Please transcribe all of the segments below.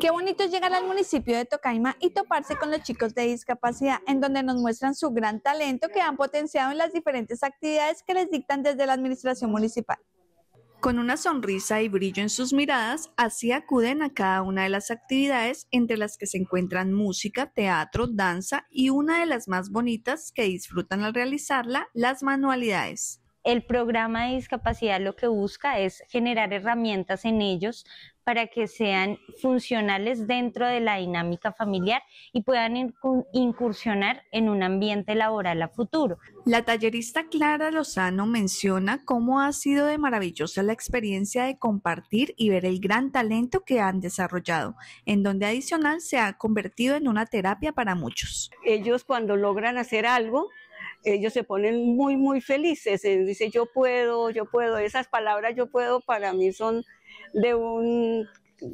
Qué bonito es llegar al municipio de Tocaima y toparse con los chicos de discapacidad, en donde nos muestran su gran talento que han potenciado en las diferentes actividades que les dictan desde la administración municipal. Con una sonrisa y brillo en sus miradas, así acuden a cada una de las actividades, entre las que se encuentran música, teatro, danza y una de las más bonitas que disfrutan al realizarla, las manualidades. El programa de discapacidad lo que busca es generar herramientas en ellos para que sean funcionales dentro de la dinámica familiar y puedan incursionar en un ambiente laboral a futuro. La tallerista Clara Lozano menciona cómo ha sido de maravillosa la experiencia de compartir y ver el gran talento que han desarrollado, en donde adicional se ha convertido en una terapia para muchos. Ellos cuando logran hacer algo, ellos se ponen muy, muy felices. Eh, dice, yo puedo, yo puedo. Esas palabras yo puedo para mí son de un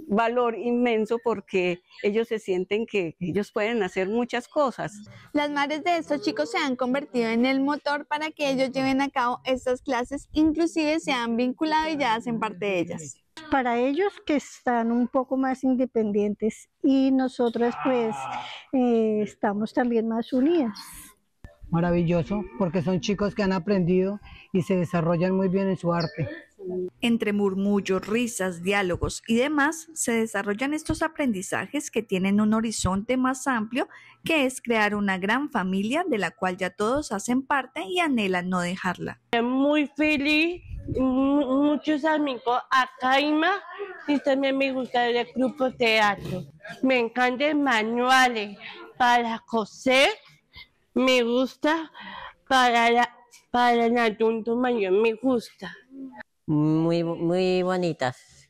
valor inmenso porque ellos se sienten que ellos pueden hacer muchas cosas. Las madres de estos chicos se han convertido en el motor para que ellos lleven a cabo estas clases, inclusive se han vinculado y ya hacen parte de ellas. Para ellos que están un poco más independientes y nosotras pues eh, estamos también más unidas maravilloso porque son chicos que han aprendido y se desarrollan muy bien en su arte. Entre murmullos, risas, diálogos y demás, se desarrollan estos aprendizajes que tienen un horizonte más amplio, que es crear una gran familia de la cual ya todos hacen parte y anhelan no dejarla. Muy feliz, muchos amigos acá y también me gusta el grupo teatro. Me encantan manuales para coser me gusta, para, para el adulto mayor me gusta. Muy, muy bonitas,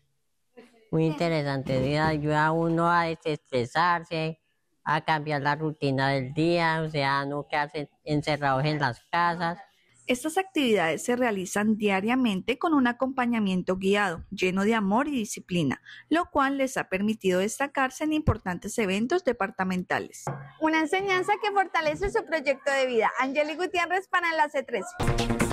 muy interesantes, ayuda a uno a desestresarse, a cambiar la rutina del día, o sea, no quedarse encerrados en las casas. Estas actividades se realizan diariamente con un acompañamiento guiado, lleno de amor y disciplina, lo cual les ha permitido destacarse en importantes eventos departamentales. Una enseñanza que fortalece su proyecto de vida. Angeli Gutiérrez para la C13.